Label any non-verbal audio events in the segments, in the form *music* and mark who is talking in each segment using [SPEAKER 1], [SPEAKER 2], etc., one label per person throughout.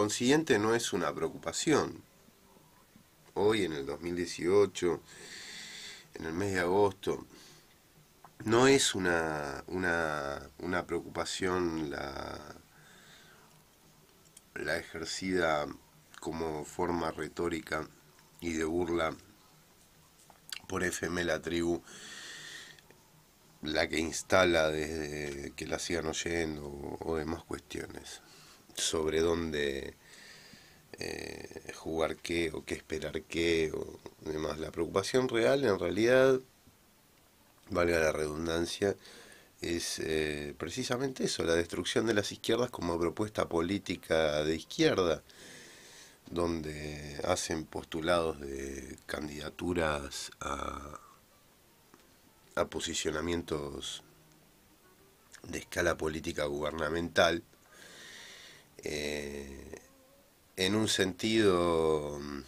[SPEAKER 1] consiguiente no es una preocupación. Hoy en el 2018, en el mes de agosto, no es una, una, preocupación la, la ejercida como forma retórica y de burla por FM La Tribu, la que instala desde que la sigan oyendo o demás cuestiones sobre dónde eh, jugar qué o qué esperar qué o demás. La preocupación real en realidad, valga la redundancia, es eh, precisamente eso, la destrucción de las izquierdas como propuesta política de izquierda, donde hacen postulados de candidaturas a posicionamientos de escala política gubernamental, eh, en un sentido mm,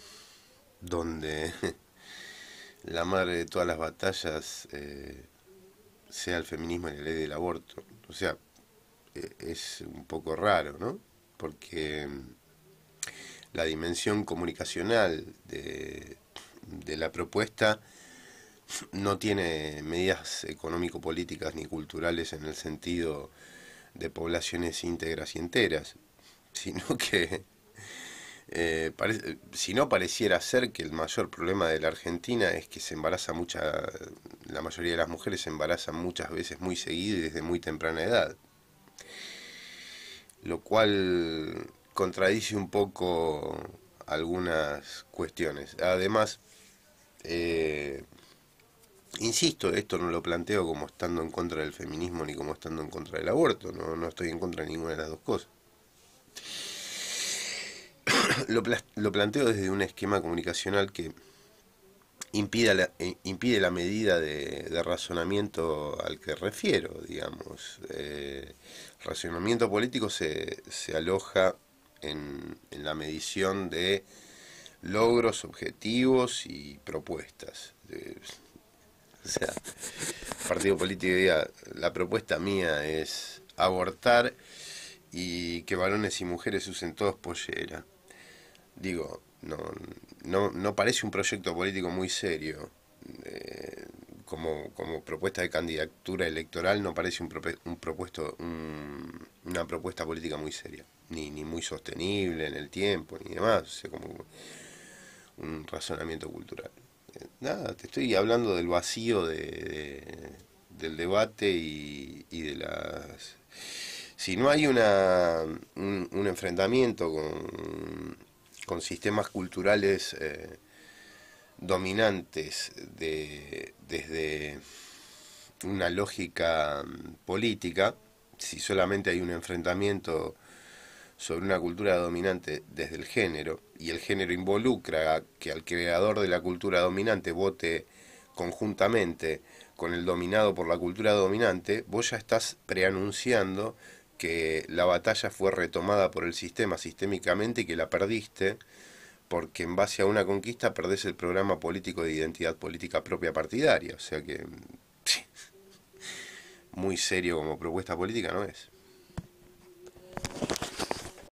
[SPEAKER 1] donde *laughs* la madre de todas las batallas eh, sea el feminismo y la ley del aborto. O sea, eh, es un poco raro, ¿no? Porque mm, la dimensión comunicacional de, de la propuesta no tiene medidas económico-políticas ni culturales en el sentido de poblaciones íntegras y enteras. *laughs* sino que eh, si no pareciera ser que el mayor problema de la Argentina es que se embaraza mucha, la mayoría de las mujeres se embarazan muchas veces muy seguidas y desde muy temprana edad, lo cual contradice un poco algunas cuestiones. Además, eh, insisto, esto no lo planteo como estando en contra del feminismo ni como estando en contra del aborto, no, no estoy en contra de ninguna de las dos cosas lo, planteo desde un esquema comunicacional que impide la, eh, impide la medida de, razonamiento al que refiero, digamos. Eh, razonamiento político se, se aloja en, en, la medición de logros, objetivos y propuestas. o sea, partido político diría, la propuesta mía es abortar y que varones y mujeres usen todos pollera digo, no, no, no parece un proyecto político muy serio. Eh, como, como propuesta de candidatura electoral no parece un, propuesto, una propuesta política muy seria, ni, ni muy sostenible en el tiempo, ni demás, o como un razonamiento cultural. Eh, nada, te estoy hablando del vacío de, del debate y, y, de las... Si no hay una, un, un enfrentamiento con con sistemas culturales eh, dominantes de, desde una lógica mm, política, si solamente hay un enfrentamiento sobre una cultura dominante desde el género, y el género involucra que al creador de la cultura dominante vote conjuntamente con el dominado por la cultura dominante, vos ya estás preanunciando que la batalla fue retomada por el sistema sistémicamente y que la perdiste porque en base a una conquista perdés el programa político de identidad política propia partidaria. O sea que *laughs* muy serio como propuesta política no es.